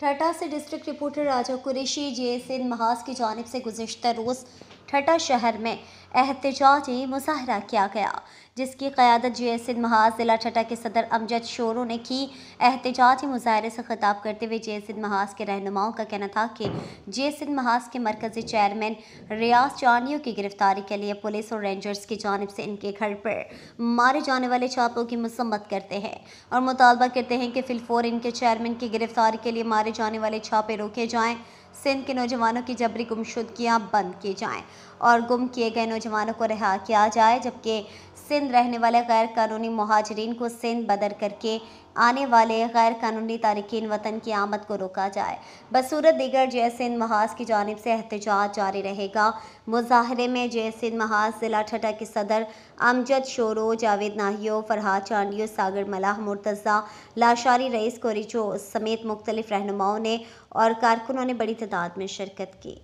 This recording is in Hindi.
टाटा से डिस्ट्रिक्ट रिपोर्टर राजा कुरेशी जे सिंध महाज की जानब से गुजशत रोज़ ठटा शहर में एहतजाजी मुजाहरा किया गया जिसकी क़्यादत जी एस सिंध महाज ज़िला ठटा के सदर अमजद शोरों ने की एहतजाजी मुजाहरे से खिताब करते हुए जे एस सिंध महाज के रहनुमाओं का कहना था कि जे एस सिंध महाज के मरकज़ी चेयरमैन रियाज चानियों की गिरफ्तारी के लिए पुलिस और रेंजर्स की जानब से इनके घर पर मारे जाने वाले छापों की मसम्मत करते हैं और मुतालबा करते हैं कि फिलफोर इनके चेयरमैन की गिरफ्तारी के लिए मारे जाने वाले छापे रोके जाएँ सिंध के नौजवानों की जबरी गुमशुदगियां बंद की जाएं और गुम किए गए नौजवानों को रिहा किया जाए जबकि सिंध रहने वाले गैर कानूनी महाजरीन को सिंध बदर करके आने वाले गैर कानूनी तारकिन वतन की आमद को रोका जाए बसूरत दिगर जय सिंध महाज की जानब से एहतजाज जारी रहेगा मुजाहरे में जय सिंध महाज जिला ठटा के सदर अमजद शोरो जावेद नाहियो फरहाद चांडियो सागर मलाह मुर्तज़ा लाशारी रईस कोरिचो समेत मुख्तलिफ रहनुमाओं ने और कारकुनों ने बड़ी तादाद में शिरकत की